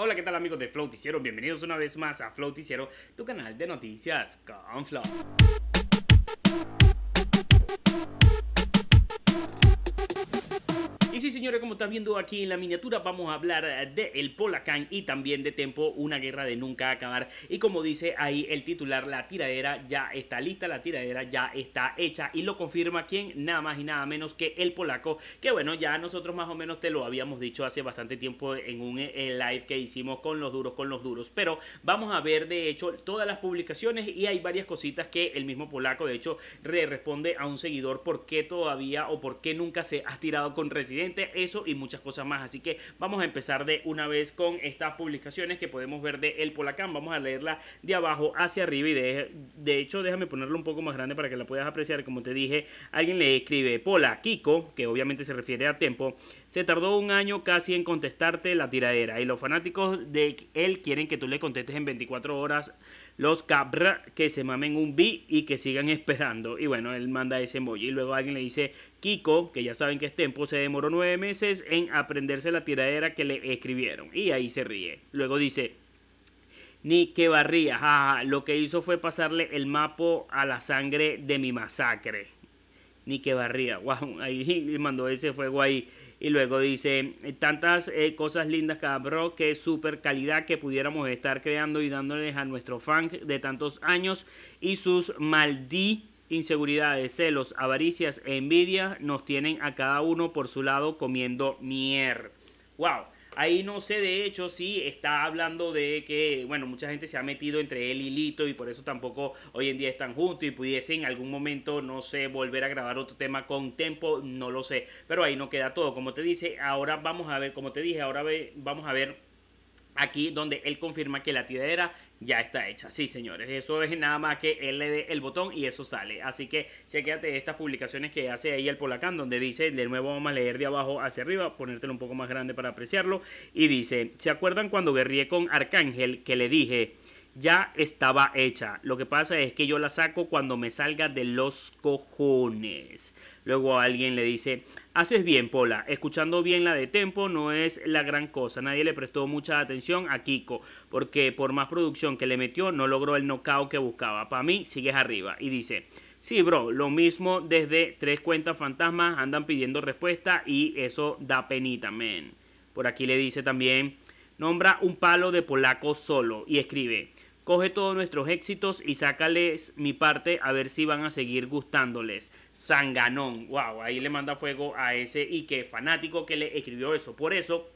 Hola, ¿qué tal amigos de Floaticiero? Bienvenidos una vez más a Floticiero, tu canal de noticias con Flow sí, señores, como están viendo aquí en la miniatura, vamos a hablar eh, de el Polacán y también de Tempo, una guerra de nunca acabar. Y como dice ahí el titular, la tiradera ya está lista, la tiradera ya está hecha. Y lo confirma quien, nada más y nada menos que el polaco, que bueno, ya nosotros más o menos te lo habíamos dicho hace bastante tiempo en un eh, live que hicimos con los duros, con los duros. Pero vamos a ver, de hecho, todas las publicaciones y hay varias cositas que el mismo polaco, de hecho, responde a un seguidor por qué todavía o por qué nunca se ha tirado con Residente eso y muchas cosas más. Así que vamos a empezar de una vez con estas publicaciones que podemos ver de El Polacán. Vamos a leerla de abajo hacia arriba y de, de hecho déjame ponerlo un poco más grande para que la puedas apreciar. Como te dije, alguien le escribe Pola, Kiko, que obviamente se refiere a tiempo, se tardó un año casi en contestarte la tiradera y los fanáticos de él quieren que tú le contestes en 24 horas los cabra que se mamen un bi y que sigan esperando. Y bueno, él manda ese emoji. Y luego alguien le dice, Kiko, que ya saben que es tempo, se demoró nueve meses en aprenderse la tiradera que le escribieron. Y ahí se ríe. Luego dice, ni que barría, jaja lo que hizo fue pasarle el mapo a la sangre de mi masacre ni que barría. Wow, ahí mandó ese fuego ahí. Y luego dice, eh, tantas eh, cosas lindas, cabrón, que super calidad que pudiéramos estar creando y dándoles a nuestro fan de tantos años y sus maldí inseguridades, celos, avaricias, envidia nos tienen a cada uno por su lado comiendo mier. Wow. Ahí no sé, de hecho, si está hablando de que, bueno, mucha gente se ha metido entre él y Lito y por eso tampoco hoy en día están juntos y pudiesen en algún momento, no sé, volver a grabar otro tema con Tempo, no lo sé. Pero ahí no queda todo. Como te dice, ahora vamos a ver, como te dije, ahora ve, vamos a ver aquí donde él confirma que la tiradera ya está hecha. Sí, señores, eso es nada más que él le dé el botón y eso sale. Así que chequéate estas publicaciones que hace ahí el Polacán, donde dice, de nuevo vamos a leer de abajo hacia arriba, ponértelo un poco más grande para apreciarlo, y dice, ¿se acuerdan cuando guerríe con Arcángel que le dije ya estaba hecha. Lo que pasa es que yo la saco cuando me salga de los cojones. Luego alguien le dice, haces bien, Pola, escuchando bien la de Tempo no es la gran cosa. Nadie le prestó mucha atención a Kiko, porque por más producción que le metió, no logró el knockout que buscaba. Para mí, sigues arriba. Y dice, Sí, bro, lo mismo desde tres cuentas fantasmas andan pidiendo respuesta y eso da penita, men. Por aquí le dice también, nombra un palo de polaco solo y escribe, Coge todos nuestros éxitos y sácales mi parte a ver si van a seguir gustándoles. Sanganón. Wow, ahí le manda fuego a ese y que fanático que le escribió eso. Por eso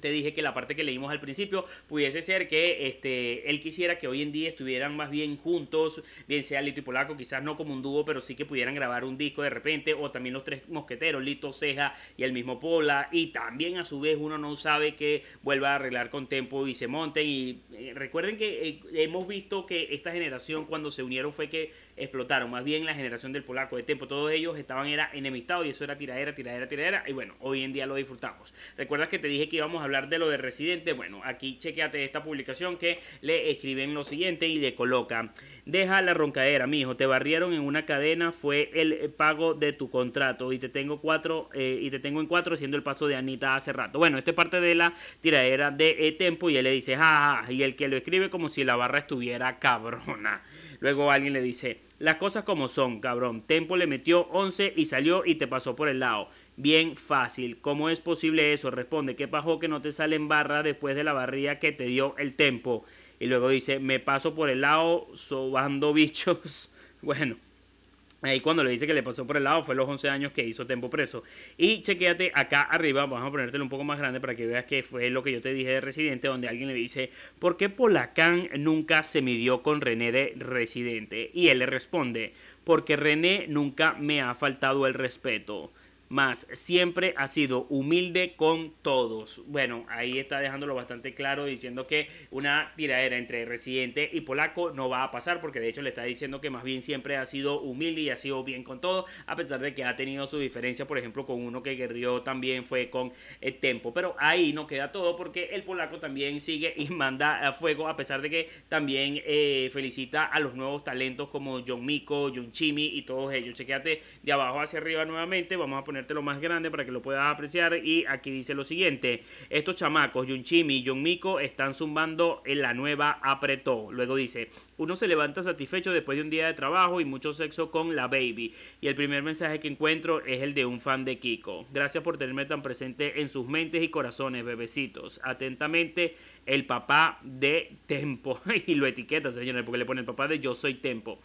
te dije que la parte que leímos al principio pudiese ser que este, él quisiera que hoy en día estuvieran más bien juntos, bien sea Lito y Polaco, quizás no como un dúo, pero sí que pudieran grabar un disco de repente, o también los tres mosqueteros, Lito, Ceja y el mismo Pola, y también a su vez uno no sabe que vuelva a arreglar con Tempo y se monten, y eh, recuerden que eh, hemos visto que esta generación cuando se unieron fue que explotaron, más bien la generación del Polaco, de Tempo, todos ellos estaban era enemistados y eso era tiradera, tiradera, tiradera, y bueno, hoy en día lo disfrutamos. recuerdas que te dije que íbamos hablar de lo de residente, bueno, aquí chequeate esta publicación que le escriben lo siguiente y le coloca deja la roncadera, mijo, te barrieron en una cadena, fue el pago de tu contrato y te tengo cuatro, eh, y te tengo en cuatro haciendo el paso de Anita hace rato. Bueno, esta parte de la tiradera de e Tempo y él le dice, jaja, y el que lo escribe como si la barra estuviera cabrona. Luego alguien le dice, las cosas como son, cabrón. Tempo le metió 11 y salió y te pasó por el lado. Bien fácil. ¿Cómo es posible eso? Responde, ¿qué pasó que no te sale en barra después de la barrilla que te dio el tempo? Y luego dice, me paso por el lado sobando bichos. Bueno, Ahí cuando le dice que le pasó por el lado fue los 11 años que hizo tiempo preso. Y chequéate acá arriba, vamos a ponértelo un poco más grande para que veas que fue lo que yo te dije de Residente, donde alguien le dice, ¿por qué Polacán nunca se midió con René de Residente? Y él le responde, porque René nunca me ha faltado el respeto más siempre ha sido humilde con todos. Bueno, ahí está dejándolo bastante claro, diciendo que una tiradera entre residente y polaco no va a pasar, porque de hecho le está diciendo que más bien siempre ha sido humilde y ha sido bien con todos, a pesar de que ha tenido su diferencia, por ejemplo, con uno que guerrió también fue con el eh, Tempo. Pero ahí no queda todo, porque el polaco también sigue y manda a fuego, a pesar de que también eh, felicita a los nuevos talentos como John Miko, John Chimi y todos ellos. Chequéate de abajo hacia arriba nuevamente, vamos a poner lo más grande para que lo puedas apreciar. Y aquí dice lo siguiente: estos chamacos, Yunchimi y mico están zumbando en la nueva apretó. Luego dice: uno se levanta satisfecho después de un día de trabajo y mucho sexo con la baby. Y el primer mensaje que encuentro es el de un fan de Kiko. Gracias por tenerme tan presente en sus mentes y corazones, bebecitos. Atentamente, el papá de Tempo. y lo etiqueta, señores, porque le pone el papá de Yo Soy Tempo.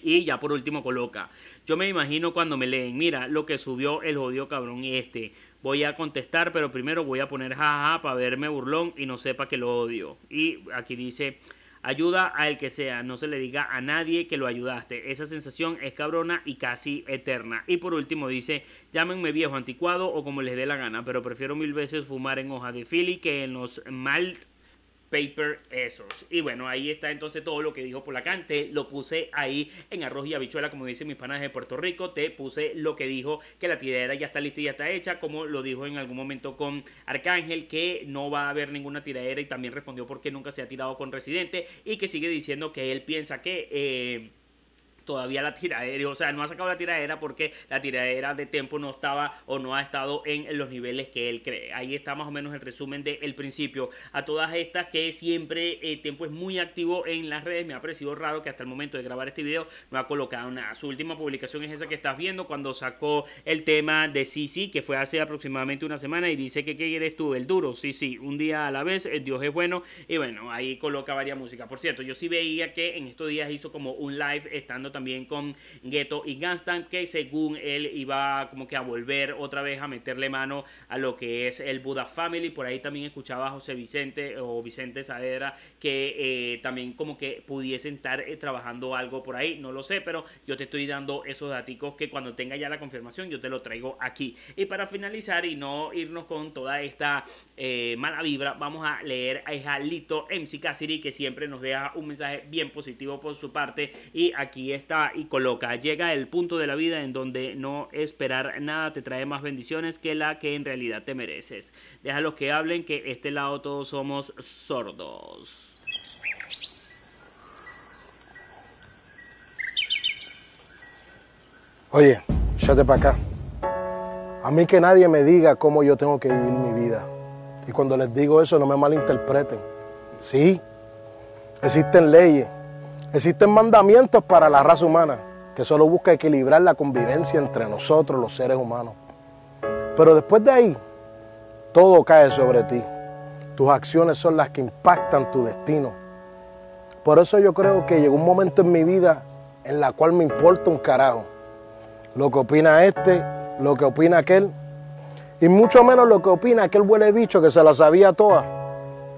Y ya por último coloca, yo me imagino cuando me leen, mira lo que subió el jodido cabrón este. Voy a contestar, pero primero voy a poner jaja para verme burlón y no sepa que lo odio. Y aquí dice, ayuda a el que sea, no se le diga a nadie que lo ayudaste. Esa sensación es cabrona y casi eterna. Y por último dice, llámenme viejo anticuado o como les dé la gana, pero prefiero mil veces fumar en hoja de fili que en los malt paper esos. Y bueno, ahí está entonces todo lo que dijo te Lo puse ahí en arroz y habichuela, como dicen mis panas de Puerto Rico. Te puse lo que dijo que la tiradera ya está lista y ya está hecha, como lo dijo en algún momento con Arcángel, que no va a haber ninguna tiradera y también respondió porque nunca se ha tirado con Residente y que sigue diciendo que él piensa que... Eh, todavía la tiradera, o sea, no ha sacado la tiradera porque la tiradera de tiempo no estaba o no ha estado en los niveles que él cree. Ahí está más o menos el resumen del el principio. A todas estas que siempre eh, tiempo es muy activo en las redes, me ha parecido raro que hasta el momento de grabar este video no ha colocado una Su última publicación es esa que estás viendo cuando sacó el tema de Sisi, que fue hace aproximadamente una semana y dice que ¿qué eres tú? El duro, sí, sí, un día a la vez, el Dios es bueno y bueno, ahí coloca varias música. Por cierto, yo sí veía que en estos días hizo como un live estando también con Ghetto y Gangstan, que según él iba como que a volver otra vez a meterle mano a lo que es el Buda Family. Por ahí también escuchaba a José Vicente o Vicente Saavedra que eh, también como que pudiesen estar eh, trabajando algo por ahí. No lo sé, pero yo te estoy dando esos daticos que cuando tenga ya la confirmación yo te lo traigo aquí. Y para finalizar y no irnos con toda esta eh, mala vibra, vamos a leer a Jalito MC Cassidy que siempre nos deja un mensaje bien positivo por su parte y aquí es y coloca, llega el punto de la vida en donde no esperar nada te trae más bendiciones que la que en realidad te mereces. Deja los que hablen que este lado todos somos sordos. Oye, échate para acá. A mí que nadie me diga cómo yo tengo que vivir mi vida. Y cuando les digo eso, no me malinterpreten. Sí, existen leyes Existen mandamientos para la raza humana, que solo busca equilibrar la convivencia entre nosotros, los seres humanos. Pero después de ahí, todo cae sobre ti. Tus acciones son las que impactan tu destino. Por eso yo creo que llegó un momento en mi vida en la cual me importa un carajo. Lo que opina este, lo que opina aquel, y mucho menos lo que opina aquel huele bicho que se la sabía toda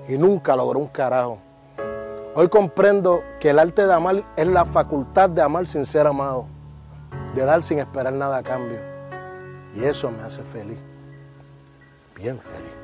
y nunca logró un carajo. Hoy comprendo que el arte de amar es la facultad de amar sin ser amado, de dar sin esperar nada a cambio. Y eso me hace feliz, bien feliz.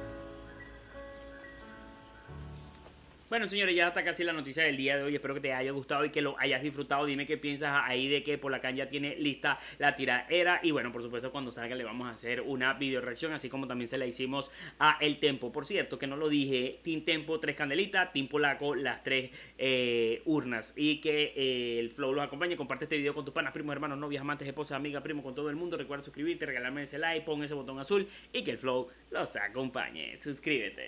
Bueno, señores, ya está casi la noticia del día de hoy. Espero que te haya gustado y que lo hayas disfrutado. Dime qué piensas ahí de que Polacán ya tiene lista la tiraera. Y bueno, por supuesto, cuando salga le vamos a hacer una video reacción, así como también se la hicimos a El Tempo. Por cierto, que no lo dije, Team Tempo, tres candelitas, Team Polaco, las tres eh, urnas. Y que eh, el flow los acompañe. Comparte este video con tus panas, primos, hermanos, novias, amantes, esposas, amigas, primo, con todo el mundo. Recuerda suscribirte, regalarme ese like, pon ese botón azul y que el flow los acompañe. Suscríbete.